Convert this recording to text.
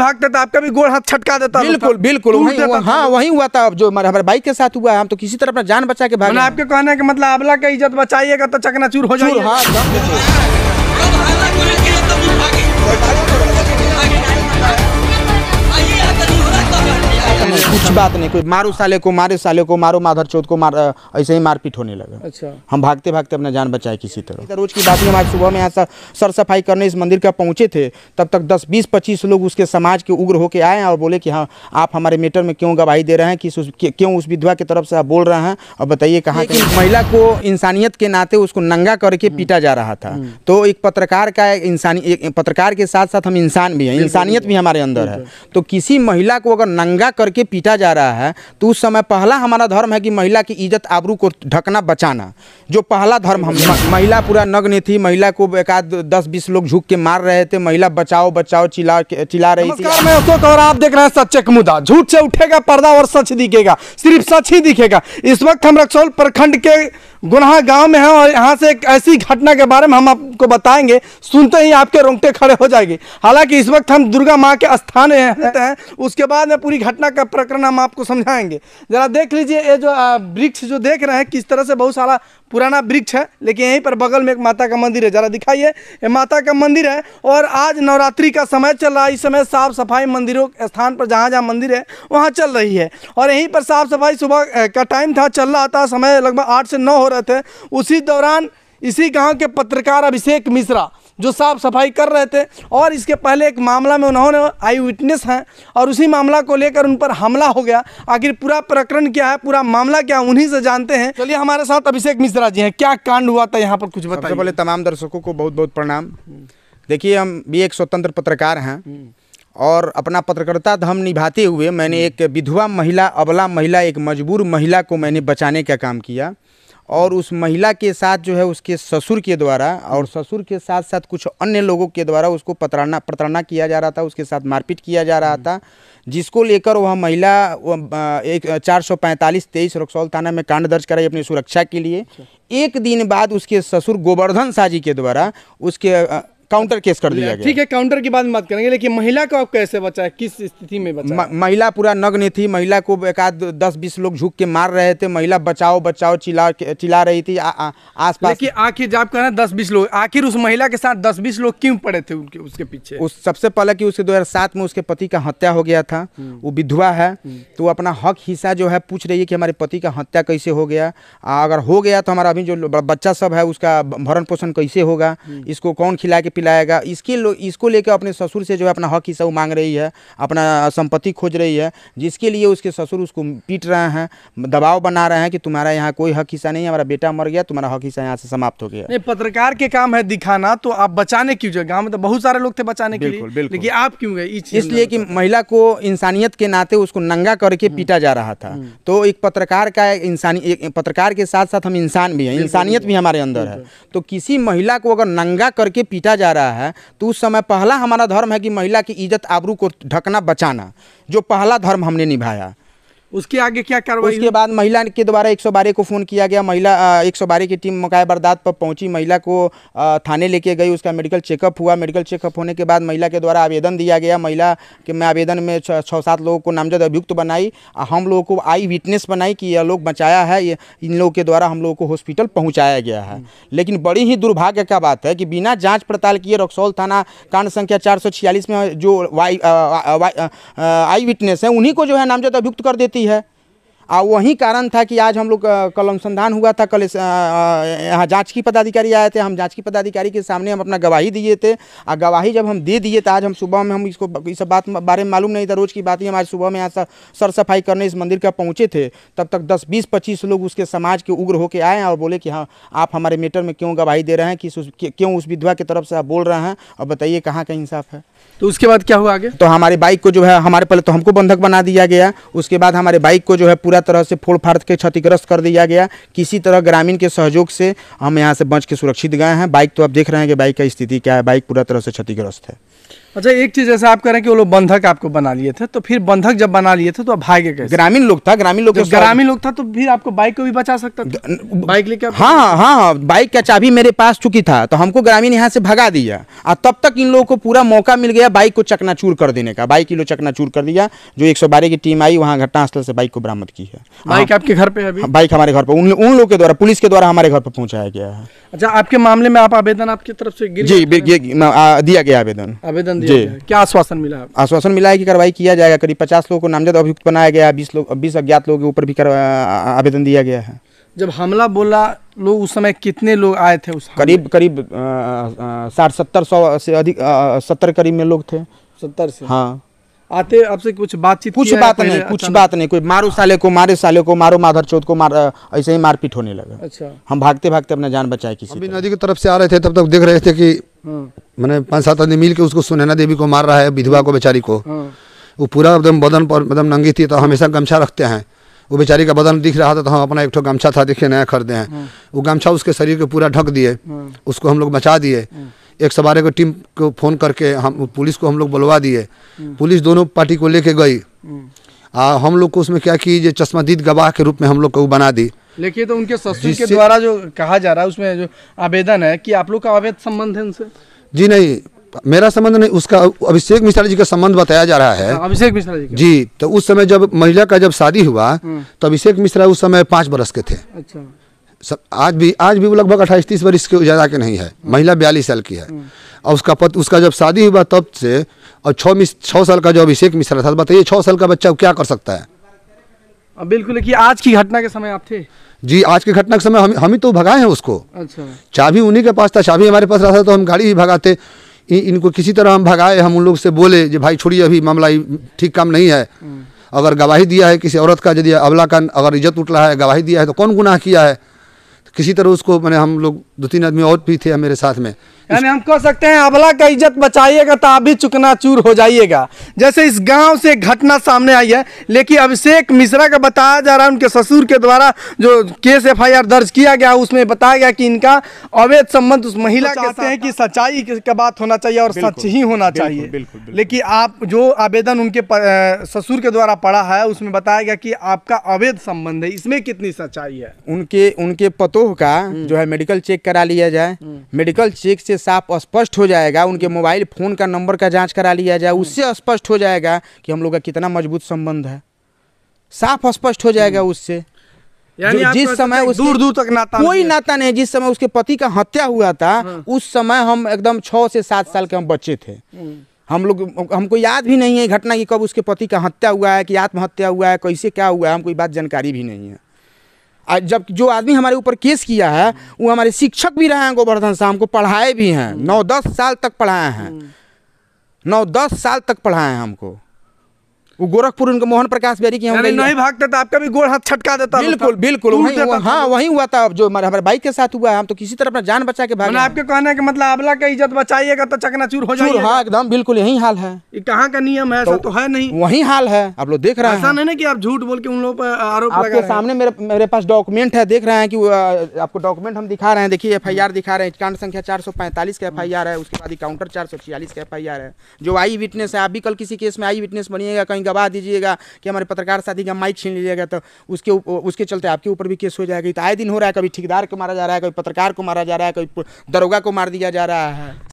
भागता था आपका भी गोड़ हाथ छटका देता बिल्कुल बिल्कुल हाँ वही हुआ था जो हमारे बाइक के साथ हुआ है हम तो किसी तरह अपना जान बचा के भाग आपके कहने का मतलब अबला का इज्जत बचाइएगा तो चूर हो हाँ, जाएगा कुछ बात नहीं कोई मारो साले को मारे साले को मारो माधर चौथ को मार ऐसे ही मारपीट होने लगा अच्छा हम भागते भागते अपना जान बचाए किसी तरह रोज की बात में आज सुबह में यहाँ सर सफाई करने इस मंदिर का पहुँचे थे तब तक दस बीस पच्चीस लोग उसके समाज के उग्र होकर आए और बोले कि हाँ आप हमारे मेटर में क्यों गवाही दे रहे हैं कि क्यों उस विधवा की तरफ से आप बोल रहे हैं और बताइए कहाँ की महिला को इंसानियत के नाते उसको नंगा करके हम्म। पीटा जा रहा था हम्म। तो एक पत्रकार का इंसानी पत्रकार के साथ साथ हम इंसान भी हैं इंसानियत भी हमारे अंदर है तो किसी महिला को अगर नंगा करके पीटा खींचा जा रहा है तो उस समय पहला हमारा धर्म है कि महिला की इज्जत आबरू को ढकना बचाना जो पहला धर्म हम महिला पूरा नग्न थी महिला को एक आध दस बीस लोग झुक के मार रहे थे महिला बचाओ बचाओ चिल्ला चिल्ला रही थी मैं उसको कह रहा आप देख रहे हैं सच्चे मुद्दा झूठ से उठेगा पर्दा और सच दिखेगा सिर्फ सच ही दिखेगा इस वक्त हम रक्सौल प्रखंड के गुनहा गांव में है और यहाँ से एक ऐसी घटना के बारे में हम आपको बताएंगे सुनते ही आपके रोंगटे खड़े हो जाएंगे हालांकि इस वक्त हम दुर्गा माँ के स्थान हैं उसके बाद में पूरी घटना का प्रकरण हम आपको समझाएंगे ज़रा देख लीजिए ये जो वृक्ष जो देख रहे हैं किस तरह से बहुत सारा पुराना वृक्ष है लेकिन यहीं पर बगल में एक माता का मंदिर है ज़रा दिखाइए ये माता का मंदिर है और आज नवरात्रि का समय चल रहा है इस समय साफ सफाई मंदिरों के स्थान पर जहाँ जहाँ मंदिर है वहाँ चल रही है और यहीं पर साफ सफाई सुबह का टाइम था चल रहा था समय लगभग आठ से नौ हो रहे थे उसी दौरान इसी गांव के पत्रकार अभिषेक मिश्रा जो साफ सफाई कर रहे थे और इसके पहले एक मामला में उन्होंने आई विटनेस हैं और उसी मामला को लेकर उन पर हमला हो गया आखिर पूरा प्रकरण क्या है पूरा मामला क्या उन्हीं से जानते हैं चलिए हमारे साथ अभिषेक मिश्रा जी हैं क्या कांड हुआ था यहाँ पर कुछ बताइए बोले तमाम दर्शकों को बहुत बहुत प्रणाम देखिए हम भी एक स्वतंत्र पत्रकार हैं और अपना पत्रकारिता धम निभाते हुए मैंने एक विधवा महिला अबला महिला एक मजबूर महिला को मैंने बचाने का काम किया और उस महिला के साथ जो है उसके ससुर के द्वारा और हम्म। ससुर के साथ साथ कुछ अन्य लोगों के द्वारा उसको पतराना प्रताड़ना किया जा रहा था उसके साथ मारपीट किया जा रहा हम्म। था जिसको लेकर वह महिला एक चार सौ पैंतालीस तेईस रक्सौल थाना में कांड दर्ज कराई अपनी सुरक्षा के लिए अच्छा। एक दिन बाद उसके ससुर गोवर्धन शाह जी के द्वारा उसके काउंटर केस कर दिया गया ठीक है काउंटर की बात बात करेंगे लेकिन महिला को आप कैसे बचाए किस स्थिति में बचाए महिला पूरा नग्न थी महिला को एक आध दस बीस लोग झुक के मार रहे थे महिला बचाओ बचाओ चिल्ला चिल्ला रही थी आस पास की आखिर जब कह रहे दस बीस लोग आखिर उस महिला के साथ दस बीस लोग क्यों पड़े थे उनके उसके पीछे उस सबसे पहले की उसके दो में उसके पति का हत्या हो गया था हम्म। वो विधवा है हम्म। तो अपना हक हिस्सा जो है पूछ रही है कि हमारे पति का हत्या कैसे हो गया अगर हो गया तो हमारा अभी जो बच्चा सब है उसका भरण पोषण कैसे होगा हम्म। इसको कौन खिला के पिलाएगा इसके लो इसको लेकर अपने ससुर से जो है अपना हक हिस्सा वो मांग रही है अपना संपत्ति खोज रही है जिसके लिए उसके ससुर उसको पीट रहे हैं दबाव बना रहे हैं कि तुम्हारा यहाँ कोई हक हिस्सा नहीं है हमारा बेटा मर गया तुम्हारा हक हिस्सा यहाँ से समाप्त हो गया नहीं पत्रकार के काम है दिखाना तो आप बचाने क्यों जाए गाँव में तो बहुत सारे लोग थे बचाने के लिए लेकिन आप क्यों गए इसलिए कि महिला को इंसानियत के नाते उसको नंगा करके हम्म। पीटा जा रहा था हम्म। तो एक पत्रकार का इंसानी एक पत्रकार के साथ साथ हम इंसान भी हैं इंसानियत भी हमारे अंदर है तो किसी महिला को अगर नंगा करके पीटा जा जा रहा है तो उस समय पहला हमारा धर्म है कि महिला की इज्जत आबरू को ढकना बचाना जो पहला धर्म हमने निभाया उसके आगे क्या कार्रवाई उसके बाद महिला के द्वारा एक को फ़ोन किया गया महिला एक सौ बारह की टीम मकाय बरदात पर पहुंची महिला को थाने लेके गई उसका मेडिकल चेकअप हुआ मेडिकल चेकअप होने के बाद महिला के द्वारा आवेदन दिया गया महिला के मैं आवेदन में छः सात लोगों को नामजद अभियुक्त बनाई हम लोगों को आई विटनेस बनाई कि यह लोग बचाया है इन लोगों के द्वारा हम लोगों को हॉस्पिटल पहुँचाया गया है हम्म। लेकिन बड़ी ही दुर्भाग्य का बात है कि बिना जाँच पड़ताल किए रक्सौल थाना कांड संख्या चार में जो वाई आई विटनेस है उन्हीं को जो है नामजद अभियुक्त कर देती होती है और वही कारण था कि आज हम लोग कल अनुसंधान हुआ था कल यहाँ जांच की पदाधिकारी आए थे हम जांच की पदाधिकारी के सामने हम अपना गवाही दिए थे और गवाही जब हम दे दिए तो आज हम सुबह में हम इसको इस बात बारे में मालूम नहीं था रोज़ की बात ही हम आज सुबह में यहाँ सर सफाई करने इस मंदिर का पहुँचे थे तब तक दस बीस पच्चीस लोग उसके समाज के उग्र होकर आए और बोले कि हाँ आप हमारे मेटर में क्यों गवाही दे रहे हैं कि क्यों उस विधवा की तरफ से आप बोल रहे हैं और बताइए कहाँ का इंसाफ है तो उसके बाद क्या हुआ आगे तो हमारे बाइक को जो है हमारे पहले तो हमको बंधक बना दिया गया उसके बाद हमारे बाइक को जो है पूरा तरह से फोड़ फाड़ के क्षतिग्रस्त कर दिया गया किसी तरह ग्रामीण के सहयोग से हम यहाँ से बच के सुरक्षित गए हैं बाइक तो आप देख रहे हैं कि बाइक का स्थिति क्या है बाइक पूरा तरह से क्षतिग्रस्त है अच्छा एक चीज जैसे आप कह रहे हैं कि वो लोग बंधक आपको बना लिए थे तो फिर बंधक जब बना लिए थे तो आप भागे कैसे ग्रामीण लोग था ग्रामीण लोग ग्रामीण लोग था तो फिर आपको बाइक को भी बचा सकता बाइक लेके हाँ हाँ हाँ बाइक का चाबी मेरे पास चुकी था तो हमको ग्रामीण यहाँ से भगा दिया और तब तक इन लोगों को पूरा मौका मिल गया बाइक को चकनाचूर कर देने का बाइक किलो चकनाचूर कर दिया जो एक की टीम आई वहाँ घटनास्थल से बाइक को बरामद की है बाइक हाँ। आपके घर पे है हाँ, बाइक हमारे घर पर उन लोगों के द्वारा पुलिस के द्वारा हमारे घर पर पहुँचाया गया है अच्छा आपके मामले में आप आवेदन आपकी तरफ से जी दिया गया आवेदन आवेदन आश्वासन दिया क्या आश्वासन मिला आश्वासन मिला है कि कार्रवाई किया जाएगा करीब पचास लोगों को नामजद अभियुक्त बनाया गया बीस लोग बीस अज्ञात लोगों के ऊपर भी आवेदन दिया गया है जब हमला बोला लोग उस समय कितने लोग आए थे उस करीब करीब साठ सत्तर सौ से अधिक सत्तर करीब में लोग थे सत्तर से हाँ आते आपसे कुछ बातचीत कुछ बात नहीं कुछ अच्छा। बात नहीं कोई मारो साले को मारे साले को मारो माधर चौथ को मार ऐसे ही मारपीट होने लगा अच्छा हम भागते भागते अपना जान बचाए किसी अभी नदी की तरफ से आ रहे थे तब तक देख रहे थे कि मैंने पाँच सात आदमी मिल के उसको सुनैना देवी को मार रहा है विधवा को बेचारी को हाँ। वो पूरा एकदम बदन पर एकदम नंगी थी तो हमेशा गमछा रखते हैं वो बेचारी का बदन दिख रहा था तो हम अपना एक ठो गमछा था देखिए नया खरीदे हैं हाँ। वो गमछा उसके शरीर को पूरा ढक दिए हाँ। उसको हम लोग बचा दिए एक सवारे को टीम को फ़ोन करके हम पुलिस को हम लोग बुलवा दिए पुलिस दोनों पार्टी को लेके गई आ, हम लोग को उसमें क्या कि ये चश्मादीद गवाह के रूप में हम लोग को बना दी लेकिन तो उनके ससुर के द्वारा जो कहा जा रहा है उसमें जो आवेदन है कि आप लोग का अवैध संबंध है उनसे जी नहीं मेरा संबंध नहीं उसका अभिषेक मिश्रा जी का संबंध बताया जा रहा है हाँ, अभिषेक मिश्रा जी जी तो उस समय जब महिला का जब शादी हुआ हाँ। तो अभिषेक मिश्रा उस समय पाँच बरस के थे अच्छा सब आज भी आज भी वो लगभग अट्ठाईस तीस वर्ष के ज़्यादा के नहीं है हाँ। महिला बयालीस साल की है और उसका पत उसका जब शादी हुआ तब से और छः छः साल का जो अभिषेक मिश्रा था बताइए छः साल का बच्चा क्या कर सकता है बिल्कुल कि आज की घटना के समय आप थे जी आज की घटना के समय हम हम ही तो भगाए हैं उसको अच्छा चाबी उन्हीं के पास था चाबी हमारे पास रहा था तो हम गाड़ी ही भगाते इनको किसी तरह हम भगाए हम उन लोग से बोले जो भाई छोड़िए अभी मामला ठीक काम नहीं है हम्म। अगर गवाही दिया है किसी औरत का यदि अबला का अगर इज्जत उठ रहा है गवाही दिया है तो कौन गुनाह किया है तो किसी तरह उसको मैंने हम लोग दो तीन आदमी और भी थे मेरे साथ में यानी हम कह सकते हैं अबला का इज्जत बचाइएगा तो आप भी चूर हो जाइएगा जैसे इस गांव से घटना सामने आई है लेकिन अभिषेक मिश्रा का बताया जा रहा है उनके ससुर के द्वारा जो केस एफआईआर दर्ज किया गया उसमें बताया गया कि इनका अवैध संबंध उस महिला तो कहते हैं कि सच्चाई का बात होना चाहिए और सच ही होना चाहिए बिल्कुल, लेकिन आप जो आवेदन उनके ससुर के द्वारा पड़ा है उसमें बताया गया कि आपका अवैध संबंध है इसमें कितनी सच्चाई है उनके उनके पतोह का हम्म। जो है मेडिकल चेक करा लिया जाए हम्म। मेडिकल चेक से साफ स्पष्ट हो जाएगा उनके मोबाइल फ़ोन का नंबर का जांच करा लिया जाए हम्म। उससे स्पष्ट हो जाएगा कि हम लोग का कितना मजबूत संबंध है साफ स्पष्ट हो जाएगा हम्म। उससे यानी जिस समय उस दूर दूर तक नाता कोई नाता नहीं जिस समय उसके पति का हत्या हुआ था हाँ। उस समय हम एकदम छः से सात साल के हम बच्चे थे हम्म। हम लोग हमको याद भी नहीं है घटना की कब उसके पति का हत्या हुआ है कि आत्महत्या हुआ है कैसे क्या हुआ है हमको बात जानकारी भी नहीं है जब जो आदमी हमारे ऊपर केस किया है वो हमारे शिक्षक भी रहे हैं गोवर्धन शाह हमको पढ़ाए भी हैं नौ दस साल तक पढ़ाए हैं हम्म। नौ दस साल तक पढ़ाए हैं हमको वो गोरखपुर उनका मोहन प्रकाश बेरी की नहीं भागते तो आपका भी गोड़ हाथ छटका देता बिल्कुल बिल्कुल हाँ वही हुआ था हाँ, जो हमारे बाइक के साथ हुआ है हम तो किसी तरह अपना जान बचा के भाग आपके कहने का मतलब अबला का इज्जत बचाइएगा तो चकना चूर हो जाए हाँ एकदम बिल्कुल यही हाल है कहाँ का नियम है ऐसा तो, तो है नहीं वही हाल है आप लोग देख रहे हैं ऐसा नहीं ना कि आप झूठ बोल के उन लोगों पर आरोप आपके सामने मेरे पास डॉक्यूमेंट है देख रहे हैं की आपको डॉक्यूमेंट हम दिखा रहे हैं देखिए एफ दिखा रहे हैं कांड संख्या चार का एफ है उसके बाद काउंटर चार का एफ है जो आई विटनेस है आप भी कल किसी केस में आई विटनेस बनिएगा कहीं गवा दीजिएगा कि हमारे पत्रकार साथी का माइक छीन लीजिएगा तो उसके उसके चलते आपके ऊपर भी केस हो जाएगा तो आए दिन हो रहा है कभी ठेकेदार को मारा जा रहा है कभी पत्रकार को मारा जा रहा है कभी दरोगा को मार दिया जा रहा है